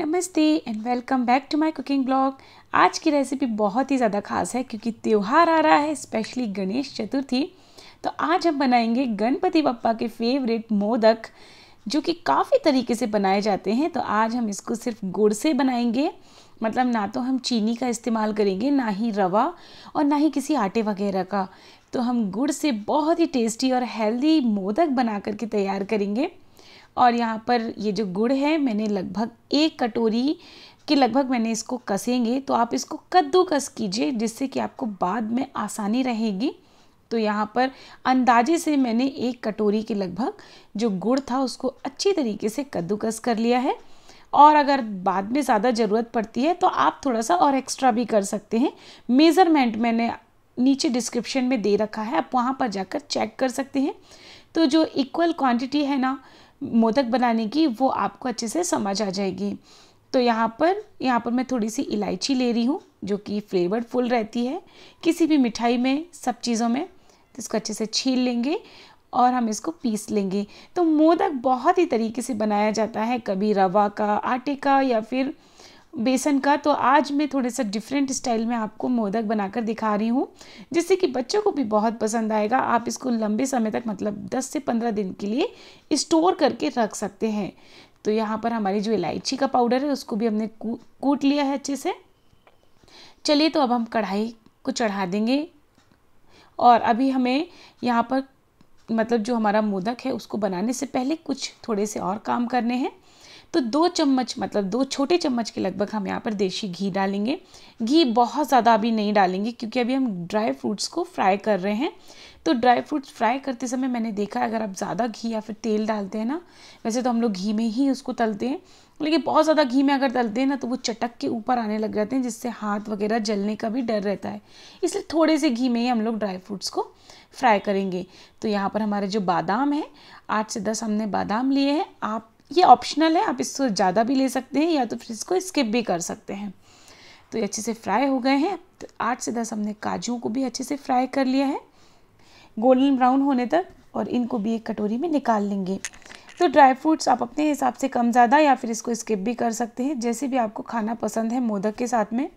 नमस्ते and welcome back to my cooking blog आज की रेसिपी बहुत ही ज़्यादा खास है क्योंकि त्यौहार आ रहा है स्पेशली गणेश चतुर्थी तो आज हम बनाएंगे गणपति बप्पा के फेवरेट मोदक जो कि काफ़ी तरीके से बनाए जाते हैं तो आज हम इसको सिर्फ गुड़ से बनाएंगे मतलब ना तो हम चीनी का इस्तेमाल करेंगे ना ही रवा और ना ही किसी आटे वगैरह का तो हम गुड़ से बहुत ही टेस्टी और हेल्दी मोदक बना करके तैयार करेंगे और यहाँ पर ये जो गुड़ है मैंने लगभग एक कटोरी के लगभग मैंने इसको कसेंगे तो आप इसको कद्दूकस कीजिए जिससे कि आपको बाद में आसानी रहेगी तो यहाँ पर अंदाजे से मैंने एक कटोरी के लगभग जो गुड़ था उसको अच्छी तरीके से कद्दूकस कर लिया है और अगर बाद में ज़्यादा ज़रूरत पड़ती है तो आप थोड़ा सा और एक्स्ट्रा भी कर सकते हैं मेज़रमेंट मैंने नीचे डिस्क्रिप्शन में दे रखा है आप वहाँ पर जाकर चेक कर सकते हैं तो जो इक्वल क्वांटिटी है ना मोदक बनाने की वो आपको अच्छे से समझ आ जाएगी तो यहाँ पर यहाँ पर मैं थोड़ी सी इलायची ले रही हूँ जो कि फ्लेवर फुल रहती है किसी भी मिठाई में सब चीज़ों में तो इसको अच्छे से छील लेंगे और हम इसको पीस लेंगे तो मोदक बहुत ही तरीके से बनाया जाता है कभी रवा का आटे का या फिर बेसन का तो आज मैं थोड़े सा डिफरेंट स्टाइल में आपको मोदक बनाकर दिखा रही हूँ जिससे कि बच्चों को भी बहुत पसंद आएगा आप इसको लंबे समय तक मतलब 10 से 15 दिन के लिए स्टोर करके रख सकते हैं तो यहाँ पर हमारी जो इलायची का पाउडर है उसको भी हमने कूट लिया है अच्छे से चलिए तो अब हम कढ़ाई को चढ़ा देंगे और अभी हमें यहाँ पर मतलब जो हमारा मोदक है उसको बनाने से पहले कुछ थोड़े से और काम करने हैं तो दो चम्मच मतलब दो छोटे चम्मच के लगभग हम यहाँ पर देसी घी डालेंगे घी बहुत ज़्यादा अभी नहीं डालेंगे क्योंकि अभी हम ड्राई फ्रूट्स को फ्राई कर रहे हैं तो ड्राई फ्रूट्स फ्राई करते समय मैंने देखा अगर आप ज़्यादा घी या फिर तेल डालते हैं ना वैसे तो हम लोग घी में ही उसको तलते हैं लेकिन बहुत ज़्यादा घी में अगर तलते हैं ना तो वो चटक के ऊपर आने लग जाते हैं जिससे हाथ वगैरह जलने का भी डर रहता है इसलिए थोड़े से घी में ही हम लोग ड्राई फ्रूट्स को फ्राई करेंगे तो यहाँ पर हमारे जो बादाम है आठ से दस हमने बादाम लिए हैं आप ये ऑप्शनल है आप इसको ज़्यादा भी ले सकते हैं या तो फिर इसको स्किप भी कर सकते हैं तो ये अच्छे से फ्राई हो गए हैं तो आठ से दस हमने काजुओं को भी अच्छे से फ्राई कर लिया है गोल्डन ब्राउन होने तक और इनको भी एक कटोरी में निकाल लेंगे तो ड्राई फ्रूट्स आप अपने हिसाब से कम ज़्यादा या फिर इसको स्किप भी कर सकते हैं जैसे भी आपको खाना पसंद है मोदक के साथ में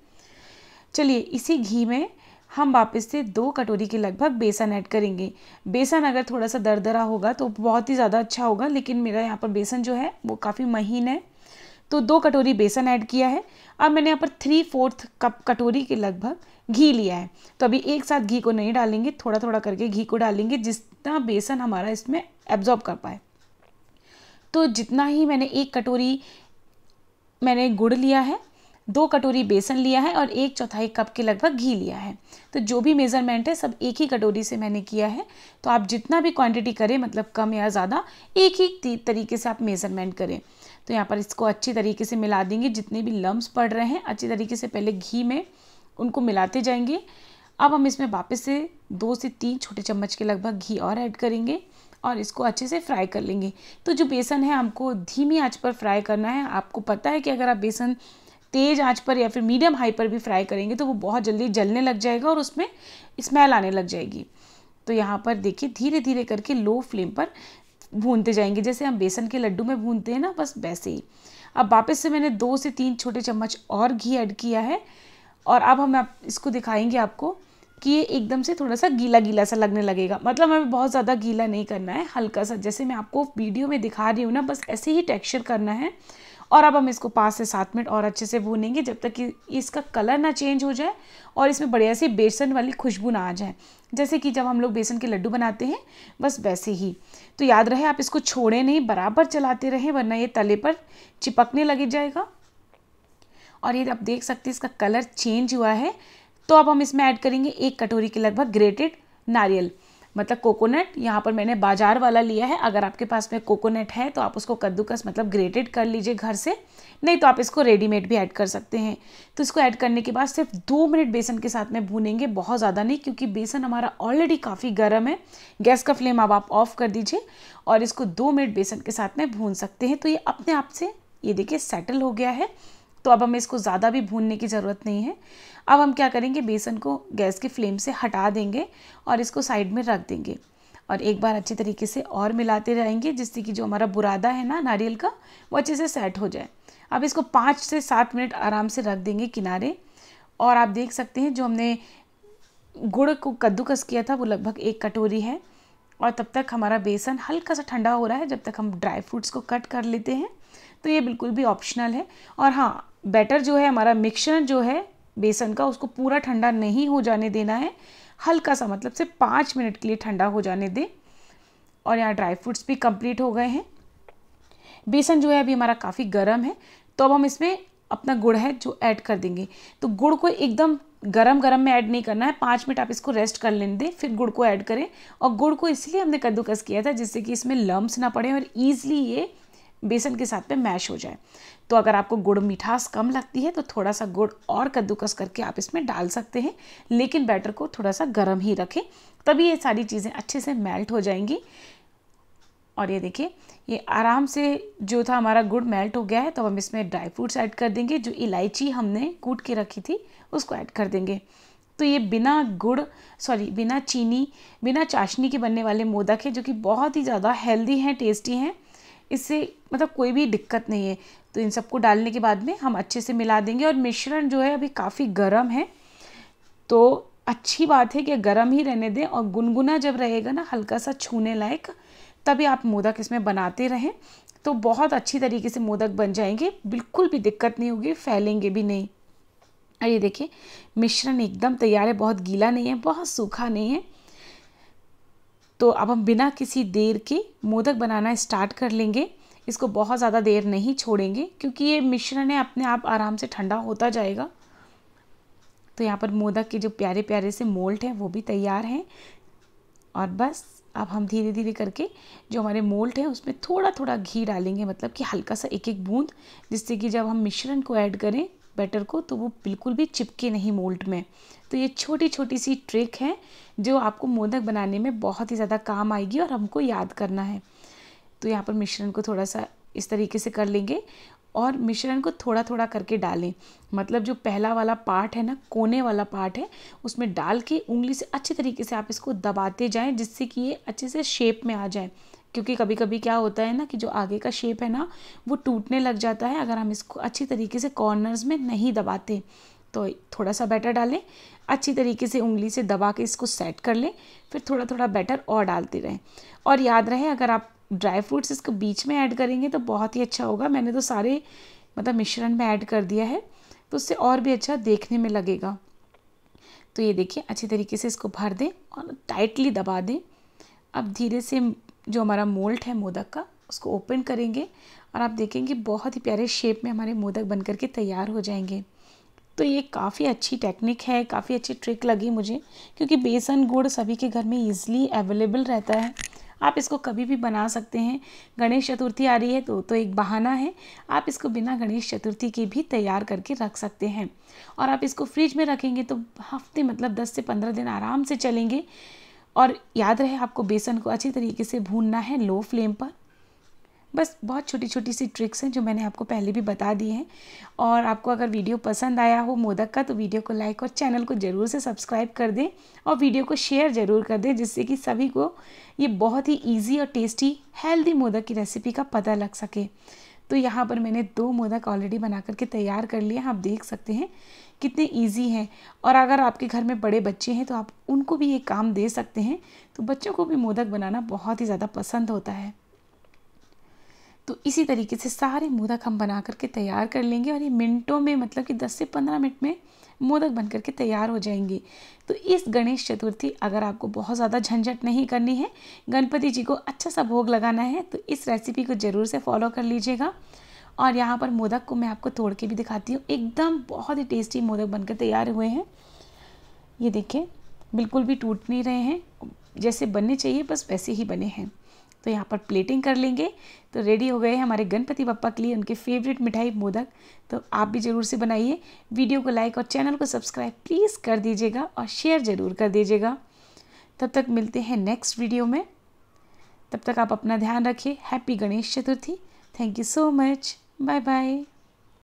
चलिए इसी घी में हम वापस से दो कटोरी के लगभग बेसन ऐड करेंगे बेसन अगर थोड़ा सा दरदरा होगा तो बहुत ही ज़्यादा अच्छा होगा लेकिन मेरा यहाँ पर बेसन जो है वो काफ़ी महीन है तो दो कटोरी बेसन ऐड किया है अब मैंने यहाँ पर थ्री फोर्थ कप कटोरी के लगभग घी लिया है तो अभी एक साथ घी को नहीं डालेंगे थोड़ा थोड़ा करके घी को डालेंगे जितना बेसन हमारा इसमें एब्जॉर्ब कर पाए तो जितना ही मैंने एक कटोरी मैंने गुड़ लिया है दो कटोरी बेसन लिया है और एक चौथाई कप के लगभग घी लिया है तो जो भी मेज़रमेंट है सब एक ही कटोरी से मैंने किया है तो आप जितना भी क्वांटिटी करें मतलब कम या ज़्यादा एक ही तरीके से आप मेज़रमेंट करें तो यहाँ पर इसको अच्छी तरीके से मिला देंगे जितने भी लम्ब पड़ रहे हैं अच्छी तरीके से पहले घी में उनको मिलाते जाएंगे अब हम इसमें वापस से दो से तीन छोटे चम्मच के लगभग घी और ऐड करेंगे और इसको अच्छे से फ्राई कर लेंगे तो जो बेसन है हमको धीमी आंच पर फ्राई करना है आपको पता है कि अगर आप बेसन तेज़ आंच पर या फिर मीडियम हाई पर भी फ्राई करेंगे तो वो बहुत जल्दी जलने लग जाएगा और उसमें स्मेल आने लग जाएगी तो यहाँ पर देखिए धीरे धीरे करके लो फ्लेम पर भूनते जाएंगे जैसे हम बेसन के लड्डू में भूनते हैं ना बस वैसे ही अब वापस से मैंने दो से तीन छोटे चम्मच और घी ऐड किया है और अब हम आप इसको दिखाएंगे आपको कि ये एकदम से थोड़ा सा गीला गीला सा लगने लगेगा मतलब हमें बहुत ज़्यादा गीला नहीं करना है हल्का सा जैसे मैं आपको वीडियो में दिखा रही हूँ ना बस ऐसे ही टेक्सचर करना है और अब हम इसको पाँच से सात मिनट और अच्छे से भूनेंगे जब तक कि इसका कलर ना चेंज हो जाए और इसमें बढ़िया सी बेसन वाली खुशबू ना आ जाए जैसे कि जब हम लोग बेसन के लड्डू बनाते हैं बस वैसे ही तो याद रहे आप इसको छोड़े नहीं बराबर चलाते रहें वरना ये तले पर चिपकने लग जाएगा और ये आप देख सकते हैं इसका कलर चेंज हुआ है तो अब हम इसमें ऐड करेंगे एक कटोरी के लगभग ग्रेटेड नारियल मतलब कोकोनट यहाँ पर मैंने बाजार वाला लिया है अगर आपके पास में कोकोनट है तो आप उसको कद्दूकस मतलब ग्रेटेड कर लीजिए घर से नहीं तो आप इसको रेडीमेड भी ऐड कर सकते हैं तो इसको ऐड करने के बाद सिर्फ दो मिनट बेसन के साथ में भूनेंगे बहुत ज़्यादा नहीं क्योंकि बेसन हमारा ऑलरेडी काफ़ी गर्म है गैस का फ्लेम अब आप ऑफ कर दीजिए और इसको दो मिनट बेसन के साथ में भून सकते हैं तो ये अपने आप से ये देखिए सेटल हो गया है तो अब हमें इसको ज़्यादा भी भूनने की ज़रूरत नहीं है अब हम क्या करेंगे बेसन को गैस के फ्लेम से हटा देंगे और इसको साइड में रख देंगे और एक बार अच्छे तरीके से और मिलाते रहेंगे जिससे कि जो हमारा बुरादा है ना नारियल का वो अच्छे से सेट हो जाए अब इसको पाँच से सात मिनट आराम से रख देंगे किनारे और आप देख सकते हैं जो हमने गुड़ को कद्दूकस किया था वो लगभग एक कटोरी है और तब तक हमारा बेसन हल्का सा ठंडा हो रहा है जब तक हम ड्राई फ्रूट्स को कट कर लेते हैं तो ये बिल्कुल भी ऑप्शनल है और हाँ बैटर जो है हमारा मिक्सचर जो है बेसन का उसको पूरा ठंडा नहीं हो जाने देना है हल्का सा मतलब से पाँच मिनट के लिए ठंडा हो जाने दें और यहाँ ड्राई फ्रूट्स भी कंप्लीट हो गए हैं बेसन जो है अभी हमारा काफ़ी गर्म है तो अब हम इसमें अपना गुड़ है जो ऐड कर देंगे तो गुड़ को एकदम गरम गरम में ऐड नहीं करना है पाँच मिनट आप इसको रेस्ट कर लेने दें फिर गुड़ को ऐड करें और गुड़ को इसलिए हमने कद्दूकस किया था जिससे कि इसमें लम्ब्स ना पड़े और ईज़िली ये बेसन के साथ में मैश हो जाए तो अगर आपको गुड़ मिठास कम लगती है तो थोड़ा सा गुड़ और कद्दूकस करके आप इसमें डाल सकते हैं लेकिन बैटर को थोड़ा सा गर्म ही रखें तभी ये सारी चीज़ें अच्छे से मेल्ट हो जाएंगी और ये देखिए ये आराम से जो था हमारा गुड़ मेल्ट हो गया है तो हम इसमें ड्राई फ्रूट्स ऐड कर देंगे जो इलायची हमने कूट के रखी थी उसको ऐड कर देंगे तो ये बिना गुड़ सॉरी बिना चीनी बिना चाशनी के बनने वाले मोदक है जो कि बहुत ही ज़्यादा हेल्दी हैं टेस्टी हैं इससे मतलब कोई भी दिक्कत नहीं है तो इन सबको डालने के बाद में हम अच्छे से मिला देंगे और मिश्रण जो है अभी काफ़ी गर्म है तो अच्छी बात है कि गर्म ही रहने दें और गुनगुना जब रहेगा ना हल्का सा छूने लायक तभी आप मोदक इसमें बनाते रहें तो बहुत अच्छी तरीके से मोदक बन जाएंगे बिल्कुल भी दिक्कत नहीं होगी फैलेंगे भी नहीं और ये देखिए मिश्रण एकदम तैयार है बहुत गीला नहीं है बहुत सूखा नहीं है तो अब हम बिना किसी देर के मोदक बनाना स्टार्ट कर लेंगे इसको बहुत ज़्यादा देर नहीं छोड़ेंगे क्योंकि ये मिश्रण है अपने आप आराम से ठंडा होता जाएगा तो यहाँ पर मोदक के जो प्यारे प्यारे से मोल्ट हैं वो भी तैयार हैं और बस अब हम धीरे धीरे करके जो हमारे मोल्ट हैं उसमें थोड़ा थोड़ा घी डालेंगे मतलब कि हल्का सा एक एक बूंद जिससे कि जब हम मिश्रण को ऐड करें बैटर को तो वो बिल्कुल भी चिपके नहीं मोल्ड में तो ये छोटी छोटी सी ट्रिक है जो आपको मोदक बनाने में बहुत ही ज़्यादा काम आएगी और हमको याद करना है तो यहाँ पर मिश्रण को थोड़ा सा इस तरीके से कर लेंगे और मिश्रण को थोड़ा थोड़ा करके डालें मतलब जो पहला वाला पार्ट है ना कोने वाला पार्ट है उसमें डाल के उंगली से अच्छे तरीके से आप इसको दबाते जाएं जिससे कि ये अच्छे से शेप में आ जाए क्योंकि कभी कभी क्या होता है ना कि जो आगे का शेप है ना वो टूटने लग जाता है अगर हम इसको अच्छी तरीके से कॉर्नर्स में नहीं दबाते तो थोड़ा सा बैटर डालें अच्छी तरीके से उंगली से दबा के इसको सेट कर लें फिर थोड़ा थोड़ा बैटर और डालते रहें और याद रहे अगर आप ड्राई फ्रूट्स इसको बीच में ऐड करेंगे तो बहुत ही अच्छा होगा मैंने तो सारे मतलब मिश्रण में ऐड कर दिया है तो उससे और भी अच्छा देखने में लगेगा तो ये देखिए अच्छी तरीके से इसको भर दें और टाइटली दबा दें अब धीरे से जो हमारा मोल्ट है मोदक का उसको ओपन करेंगे और आप देखेंगे बहुत ही प्यारे शेप में हमारे मोदक बन करके तैयार हो जाएंगे तो ये काफ़ी अच्छी टेक्निक है काफ़ी अच्छी ट्रिक लगी मुझे क्योंकि बेसन गुड़ सभी के घर में ईज़िली अवेलेबल रहता है आप इसको कभी भी बना सकते हैं गणेश चतुर्थी आ रही है तो तो एक बहाना है आप इसको बिना गणेश चतुर्थी के भी तैयार करके रख सकते हैं और आप इसको फ्रिज में रखेंगे तो हफ्ते मतलब 10 से 15 दिन आराम से चलेंगे और याद रहे आपको बेसन को अच्छी तरीके से भूनना है लो फ्लेम पर बस बहुत छोटी छोटी सी ट्रिक्स हैं जो मैंने आपको पहले भी बता दी हैं और आपको अगर वीडियो पसंद आया हो मोदक का तो वीडियो को लाइक और चैनल को ज़रूर से सब्सक्राइब कर दें और वीडियो को शेयर ज़रूर कर दें जिससे कि सभी को ये बहुत ही ईजी और टेस्टी हेल्दी मोदक की रेसिपी का पता लग सके तो यहाँ पर मैंने दो मोदक ऑलरेडी बना करके तैयार कर लिए आप देख सकते हैं कितने ईजी हैं और अगर आपके घर में बड़े बच्चे हैं तो आप उनको भी ये काम दे सकते हैं तो बच्चों को भी मोदक बनाना बहुत ही ज़्यादा पसंद होता है तो इसी तरीके से सारे मोदक हम बना करके तैयार कर लेंगे और ये मिनटों में मतलब कि 10 से 15 मिनट में मोदक बन करके तैयार हो जाएंगे तो इस गणेश चतुर्थी अगर आपको बहुत ज़्यादा झंझट नहीं करनी है गणपति जी को अच्छा सा भोग लगाना है तो इस रेसिपी को ज़रूर से फॉलो कर लीजिएगा और यहाँ पर मोदक को मैं आपको तोड़ के भी दिखाती हूँ एकदम बहुत ही टेस्टी मोदक बनकर तैयार हुए हैं ये देखिए बिल्कुल भी टूट नहीं रहे हैं जैसे बनने चाहिए बस वैसे ही बने हैं तो यहाँ पर प्लेटिंग कर लेंगे तो रेडी हो गए हमारे गणपति बप्पा के लिए उनके फेवरेट मिठाई मोदक तो आप भी ज़रूर से बनाइए वीडियो को लाइक और चैनल को सब्सक्राइब प्लीज़ कर दीजिएगा और शेयर ज़रूर कर दीजिएगा तब तक मिलते हैं नेक्स्ट वीडियो में तब तक आप अपना ध्यान रखिए happy Ganesh Chaturthi thank you so much Bye bye.